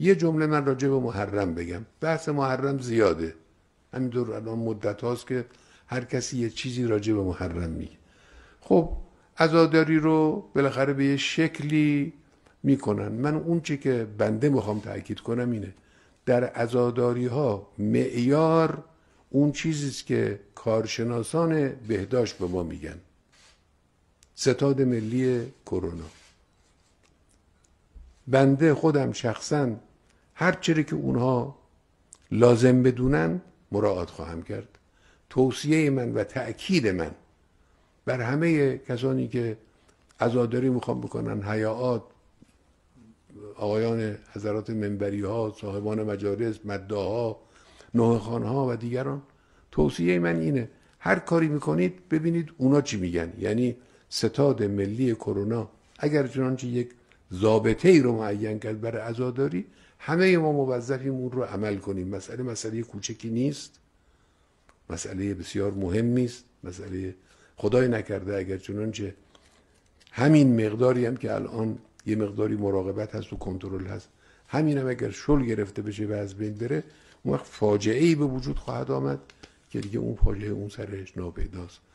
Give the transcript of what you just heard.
یه جمله من راجع به محرم بگم بحث محرم زیاده دور الان مدت هاست که هر کسی یه چیزی راجع به محرم میگه خب عزاداری رو بالاخره به یه شکلی میکنن من اون چی که بنده میخوام تاکید کنم اینه در عزاداری ها معیار اون چیزی که کارشناسان بهداشت به ما میگن ستاد ملی کرونا بنده خودم شخصا هر چیزی که اونها لازم بدونن مراعات خواهم کرد توصیه من و تأکید من بر همه کسانی که عزاداری میخوام بکنن حیاعات آقایان حضرات منبری ها صاحبان مجالس مداها نوهخان ها و دیگران توصیه من اینه هر کاری میکنید ببینید اونا چی میگن یعنی ستاد ملی کرونا اگر چنانچه یک ضابطه ای رو معین کرد برای عزاداری همه ما موظفیم اون رو عمل کنیم مسئله مسئله کوچکی نیست مسئله بسیار مهمی است مسئله خدای نکرده اگر چنانچه همین مقداری هم که الان یه مقداری مراقبت هست و کنترل هست همین هم اگر شل گرفته بشه و از بین بره اون وقت فاجعه ای به وجود خواهد آمد که دیگه اون فاجعه اون سرش ناپیداست